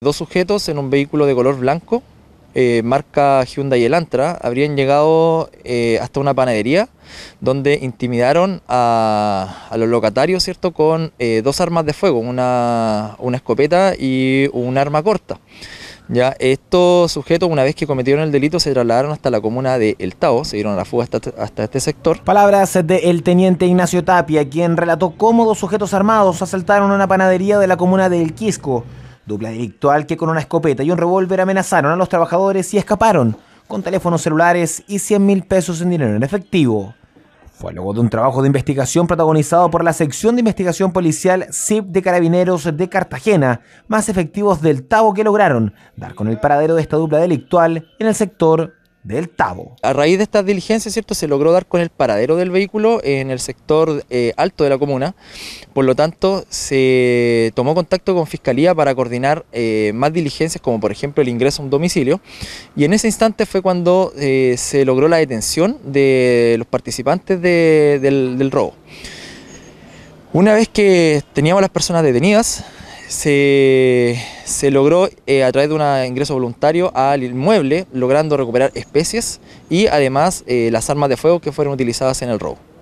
Dos sujetos en un vehículo de color blanco, eh, marca Hyundai Elantra, habrían llegado eh, hasta una panadería donde intimidaron a, los locatarios ¿cierto? con eh, dos armas de fuego, una, escopeta y un arma corta. Ya, estos sujetos, una vez que cometieron el delito, se trasladaron hasta la comuna de El Tao, se dieron a la fuga hasta, este sector. Palabras del teniente Ignacio Tapia, quien relató cómo dos sujetos armados asaltaron una panadería de la comuna de El Quisco. Dupla delictual que con una escopeta y un revólver amenazaron a los trabajadores y escaparon con teléfonos celulares y 100 mil pesos en dinero en efectivo. Fue luego de un trabajo de investigación protagonizado por la sección de investigación policial CIP de Carabineros de Cartagena, más efectivos del Tavo que lograron dar con el paradero de esta dupla delictual en el sector del Tabo. A raíz de estas diligencias, ¿cierto? Se logró dar con el paradero del vehículo en el sector eh, alto de la comuna. Por lo tanto, se tomó contacto con Fiscalía para coordinar eh, más diligencias, como por ejemplo el ingreso a un domicilio. Y en ese instante fue cuando eh, se logró la detención de los participantes del robo. Una vez que teníamos las personas detenidas, se se logró eh, a través de un ingreso voluntario al inmueble, logrando recuperar especies y además eh, las armas de fuego que fueron utilizadas en el robo.